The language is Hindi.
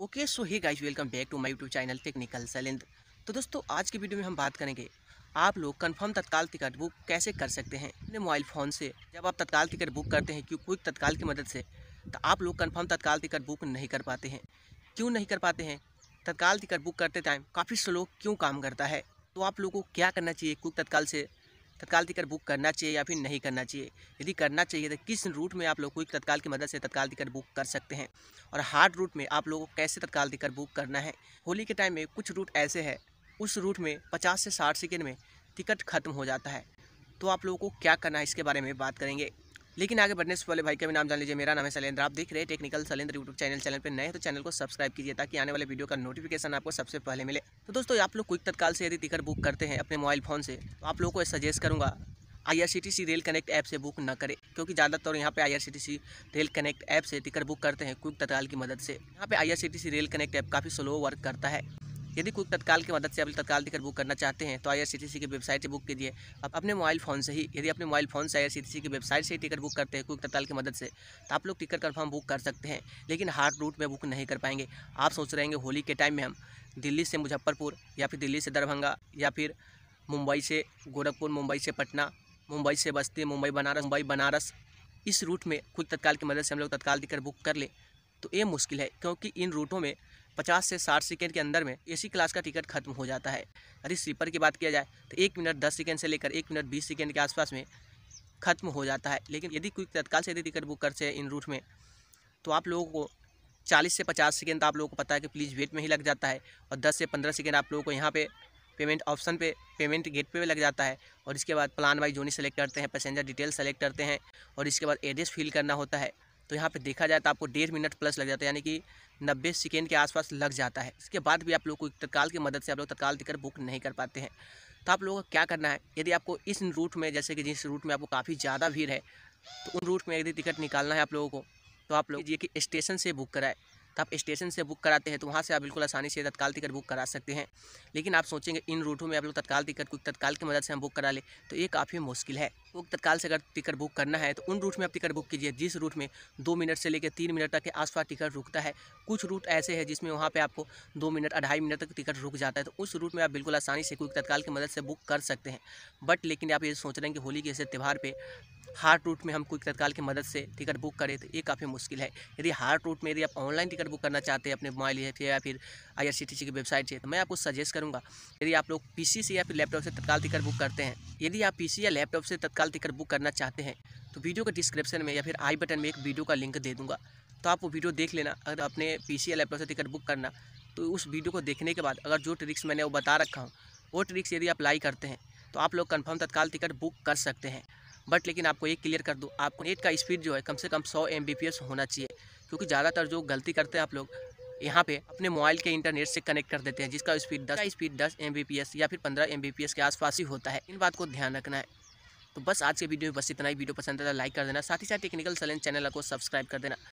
okay so hi guys welcome back to my YouTube channel technical सैलेंद तो दोस्तों आज की वीडियो में हम बात करेंगे आप लोग कंफर्म तत्काल टिकट बुक कैसे कर सकते हैं अपने मोबाइल फ़ोन से जब आप तत्काल टिकट बुक करते हैं क्यों क्विक तत्काल की मदद से तो आप लोग कन्फर्म तत्काल टिकट बुक नहीं कर पाते हैं क्यों नहीं कर पाते हैं तत्काल टिकट बुक करते टाइम काफ़ी स्लो क्यों काम करता है तो आप लोगों को क्या करना चाहिए क्विक तत्काल से तत्काल टिकट बुक करना चाहिए या फिर नहीं करना चाहिए यदि करना चाहिए तो किस रूट में आप लोग क्विक तत्काल की मदद से तत्काल टिकट बुक कर सकते हैं और हार्ड रूट में आप लोगों को कैसे तत्काल टिकट बुक करना है होली के टाइम में कुछ रूट ऐसे है उस रूट में पचास से साठ सेकेंड में टिकट खत्म हो जाता है तो आप लोगों को क्या करना है इसके बारे में बात करेंगे लेकिन आगे बढ़ने से पहले भाई का भी नाम जान लीजिए मेरा नाम है सलेंद्र आप देख रहे हैं technical Salendra YouTube channel channel पर नए तो चैनल को सब्सक्राइब कीजिए ताकि आने वाले वीडियो का नोटिफिकेशन आपको सबसे पहले मिले तो दोस्तों आप लोग क्विक तत्काल से यदि टिकट बुक करते हैं अपने मोबाइल फ़ोन से तो आप लोगों को सजेस्ट करूँगा आईआरसीटीसी रेल कनेक्ट ऐप से बुक न करें क्योंकि ज़्यादातर यहाँ पे आईआरसीटीसी रेल कनेक्ट ऐप से टिकट बुक करते हैं क्विक तत्काल की मदद से यहाँ पे आईआरसीटीसी रेल कनेक्ट ऐप काफ़ी स्लो वर्क करता है यदि कोई तत्काल की मदद से आप तत्काल टिकट बुक करना चाहते हैं तो आई की वेबसाइट से बुक कीजिए आप अपने मोबाइल फ़ोन से ही यदि अपने मोबाइल फ़ोन से आई की वेबसाइट से ही टिकट बुक करते हैं कोई तत्काल की मदद से तो आप लोग टिकट कन्फर्म बुक कर सकते हैं लेकिन हार्ड रूट में बुक नहीं कर पाएंगे आप सोच रहे हैं होली के टाइम में हम दिल्ली से मुजफ्फरपुर या फिर दिल्ली से दरभंगा या फिर मुंबई से गोरखपुर मुंबई से पटना मुंबई से बस्ती मुंबई बनारस मुंबई बनारस इस रूट में कुछ तत्काल की मदद से हम लोग तत्काल टिकट बुक कर लें तो ये मुश्किल है क्योंकि इन रूटों में पचास से साठ सेकेंड के अंदर में ए क्लास का टिकट खत्म हो जाता है यदि स्लीपर की बात किया जाए तो एक मिनट दस सेकेंड से लेकर एक मिनट बीस सेकेंड के आसपास में खत्म हो जाता है लेकिन यदि कोई तत्काल से यदि टिकट बुक करते हैं इन रूट में तो आप लोगों को चालीस से पचास सेकेंड तो आप लोगों को पता है कि प्लीज़ वेट में ही लग जाता है और दस से पंद्रह सेकेंड आप लोगों को यहाँ पे पेमेंट ऑप्शन पे पेमेंट गेट पे लग जाता है और इसके बाद प्लान वाइज जोनी सेलेक्ट करते हैं पैसेंजर डिटेल सेलेक्ट करते हैं और इसके बाद एड्रेस फिल करना होता है तो यहाँ पे देखा जाए तो आपको डेढ़ मिनट प्लस लग जाता है यानी कि नब्बे सेकेंड के आसपास लग जाता है इसके बाद भी आप लोग को तत्काल की मदद से आप लोग तत्काल देकर बुक नहीं कर पाते हैं तो आप लोगों को क्या करना है यदि आपको इस रूट में जैसे कि जिस रूट में आपको काफ़ी ज़्यादा भीड़ है तो उन रूट में यदि टिकट निकालना है आप लोगों को तो आप लोग ये कि स्टेशन से बुक कराए तो आप स्टेशन से बुक कराते हैं तो वहाँ से आप बिल्कुल आसानी से तत्काल टिकट बुक करा सकते हैं लेकिन आप सोचेंगे इन रूटों में आप लोग तत्काल टिकट को तत्काल की मदद से हम बुक करा ले तो ये काफ़ी मुश्किल है वो तत्काल से अगर टिकट बुक करना है तो उन रूट में आप टिकट बुक कीजिए जिस रूट में दो मिनट से लेकर तीन मिनट तक के आसपास टिकट रुकता है कुछ रूट ऐसे है जिसमें वहाँ पे आपको दो मिनट अढ़ाई मिनट तक टिकट रुक जाता है तो उस रूट में आप बिल्कुल आसानी से कोई तत्काल की मदद से बुक कर सकते हैं बट लेकिन आप ये सोच रहे हैं कि होली के ऐसे त्यौहार पर हार्ड रूट में हम क्विक तत्काल की मदद से टिकट बुक करें तो ये काफ़ी मुश्किल है यदि हार्ड रूट में यदि आप ऑनलाइन टिकट बुक करना चाहते हैं अपने मोबाइल या फिर आई की वेबसाइट से तो मैं आपको सजेस्ट करूँगा यदि आप लोग पी से या फिर लैपटॉप से तत्काल टिकट बुक करते हैं यदि आप पी या लैपटॉप से तत्काल कल टिकट बुक करना चाहते हैं तो वीडियो के डिस्क्रिप्शन में या फिर आई बटन में एक वीडियो का लिंक दे दूँगा तो आप वो वीडियो देख लेना अगर अपने पी सी से टिकट बुक करना तो उस वीडियो को देखने के बाद अगर जो ट्रिक्स मैंने वो बता रखा हूँ वो ट्रिक्स यदि अप्लाई करते हैं तो आप लोग कन्फर्म तत्काल टिकट बुक कर सकते हैं बट लेकिन आपको ये क्लियर कर दूँ आपको नेट का स्पीड जो है कम से कम सौ एम होना चाहिए क्योंकि ज़्यादातर जो गलती करते हैं आप लोग यहाँ पे अपने मोबाइल के इंटरनेट से कनेक्ट कर देते हैं जिसका स्पीड दस स्पीड दस एम या फिर पंद्रह एम के आसपास ही होता है इन बात को ध्यान रखना है तो बस आज के वीडियो में बस इतना ही वीडियो पसंद आता तो लाइक कर देना साथ ही साथ टेक्निकल सलेंस चैनल को सब्सक्राइब कर देना